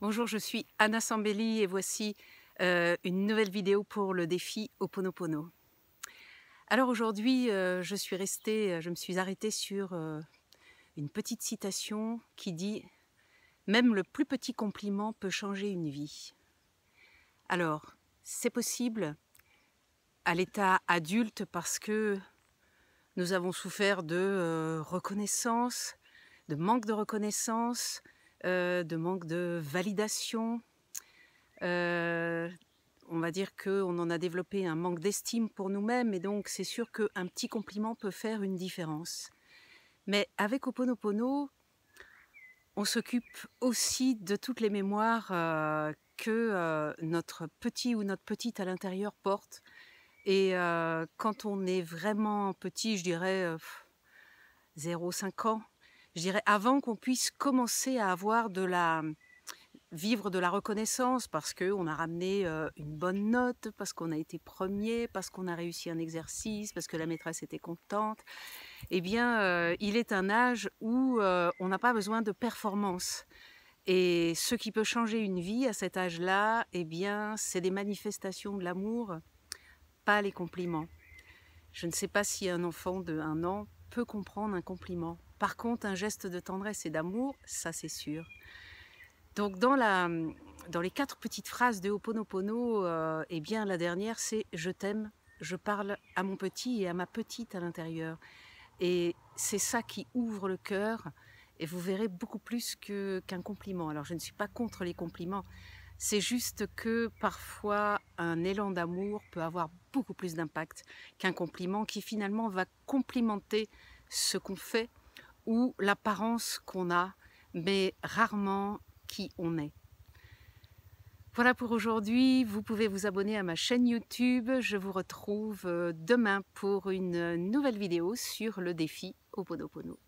Bonjour, je suis Anna Sambelli et voici euh, une nouvelle vidéo pour le défi Oponopono. Alors aujourd'hui, euh, je suis restée, euh, je me suis arrêtée sur une petite citation qui dit « Même le plus petit compliment peut changer une vie ». Alors, c'est possible à l'état adulte parce que nous avons souffert de reconnaissance, de manque de reconnaissance, euh, de manque de validation. Euh, on va dire qu'on en a développé un manque d'estime pour nous-mêmes et donc c'est sûr qu'un petit compliment peut faire une différence. Mais avec Oponopono, on s'occupe aussi de toutes les mémoires euh, que notre petit ou notre petite à l'intérieur porte. Et quand on est vraiment petit, je dirais 0,5 ans, je dirais, avant qu'on puisse commencer à avoir de la mmh, vivre de la reconnaissance parce qu'on a ramené une bonne note, parce qu'on a été premier, parce qu'on a réussi un exercice, parce que la maîtresse était contente, eh bien, il est un âge où on n'a pas besoin de performance. Et ce qui peut changer une vie à cet âge-là, eh bien, c'est des manifestations de l'amour, pas les compliments. Je ne sais pas si un enfant de un an peut comprendre un compliment. Par contre, un geste de tendresse et d'amour, ça c'est sûr. Donc dans, la, dans les quatre petites phrases de Ho'oponopono euh, eh bien la dernière c'est « je t'aime », je parle à mon petit et à ma petite à l'intérieur. Et c'est ça qui ouvre le cœur et vous verrez beaucoup plus qu'un compliment. Alors je ne suis pas contre les compliments, c'est juste que parfois un élan d'amour peut avoir beaucoup plus d'impact qu'un compliment qui finalement va complimenter ce qu'on fait ou l'apparence qu'on a, mais rarement qui on est. Voilà pour aujourd'hui, vous pouvez vous abonner à ma chaîne YouTube, je vous retrouve euh, demain pour une nouvelle vidéo sur le défi au Ho'oponopono.